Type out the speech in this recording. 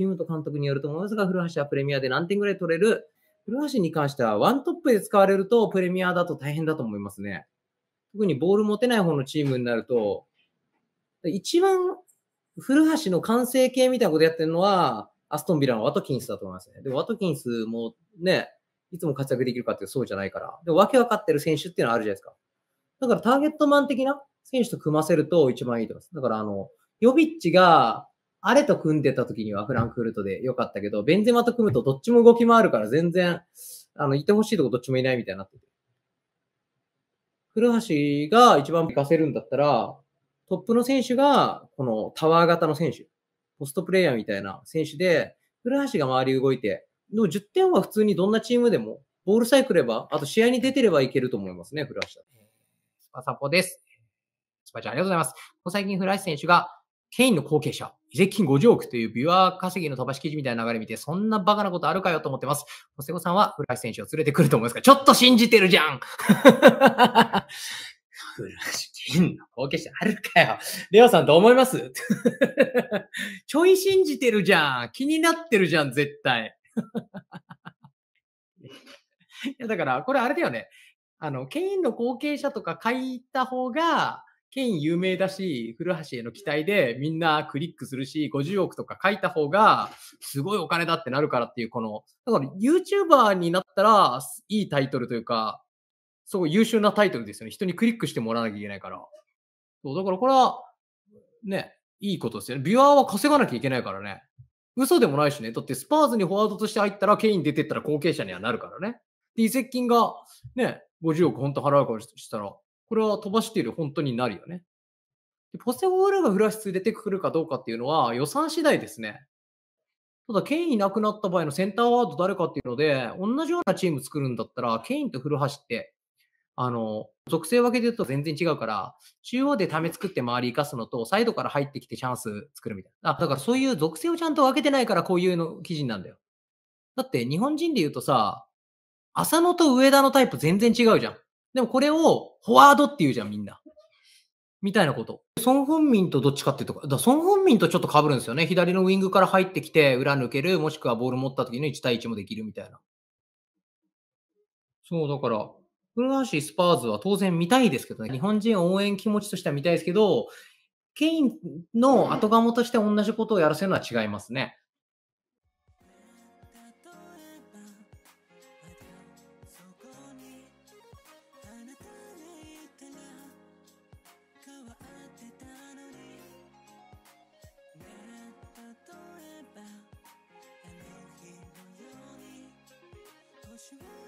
チームと監督によると思いますが、古橋はプレミアで何点ぐらい取れる古橋に関しては、ワントップで使われると、プレミアだと大変だと思いますね。特にボール持てない方のチームになると、一番古橋の完成形みたいなことやってるのは、アストンビラのワトキンスだと思いますね。でもワトキンスもね、いつも活躍できるかってそうじゃないから。でも訳分かってる選手っていうのはあるじゃないですか。だからターゲットマン的な選手と組ませると一番いいと思います。だからあの、ヨビッチがアレと組んでた時にはフランクフルトで良かったけど、ベンゼマと組むとどっちも動き回るから全然、あの、いてほしいとこどっちもいないみたいになってて。古橋が一番活かせるんだったら、トップの選手が、このタワー型の選手、ポストプレイヤーみたいな選手で、古橋が周り動いて、でも10点は普通にどんなチームでも、ボールさえくれば、あと試合に出てればいけると思いますね、古橋スパサポです。スパちゃんありがとうございます。最近古橋選手が、ケインの後継者移籍金50億というビュア稼ぎの飛ばし記事みたいな流れ見て、そんなバカなことあるかよと思ってます。ホセコさんは古橋選手を連れてくると思いますが、ちょっと信じてるじゃん古橋金の後継者あるかよ。レオさんどう思いますちょい信じてるじゃん。気になってるじゃん、絶対。いや、だから、これあれだよね。あの、ケインの後継者とか書いた方が、権有名だし、古橋への期待でみんなクリックするし、50億とか書いた方が、すごいお金だってなるからっていう、この、だから YouTuber になったら、いいタイトルというか、すごい優秀なタイトルですよね。人にクリックしてもらわなきゃいけないから。そう、だからこれは、ね、いいことですよね。ビュアーは稼がなきゃいけないからね。嘘でもないしね。だってスパーズにフォワードとして入ったら、ケイン出てったら後継者にはなるからね。で、移籍金がね、50億本当払うかしたら、これは飛ばしている本当になるよね。でポセゴールがフラッシュ出てくるかどうかっていうのは予算次第ですね。ただ、ケインいなくなった場合のセンターワード誰かっていうので、同じようなチーム作るんだったら、ケインと古橋って、あの、属性分けで言うと全然違うから、中央で溜め作って周り生かすのと、サイドから入ってきてチャンス作るみたいな。あだからそういう属性をちゃんと分けてないから、こういうの記事なんだよ。だって、日本人で言うとさ、浅野と上田のタイプ全然違うじゃん。でもこれをフォワードっていうじゃん、みんな。みたいなこと。孫本民とどっちかっていうと、だソン・フとちょっと被るんですよね。左のウィングから入ってきて、裏抜ける、もしくはボール持った時に1対1もできるみたいな。そう、だから、古橋スパーズは当然見たいですけどね。日本人応援気持ちとしては見たいですけど、ケインの後釜として同じことをやらせるのは違いますね。you